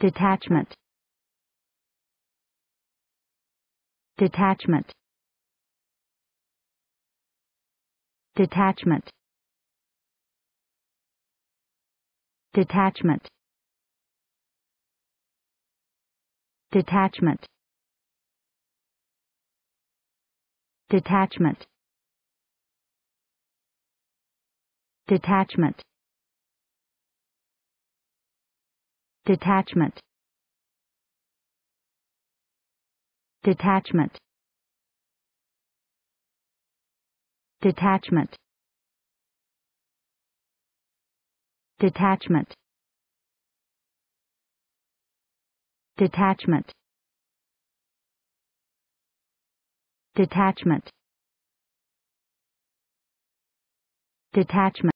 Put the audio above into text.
detachment detachment detachment detachment detachment detachment detachment detachment detachment detachment detachment detachment detachment detachment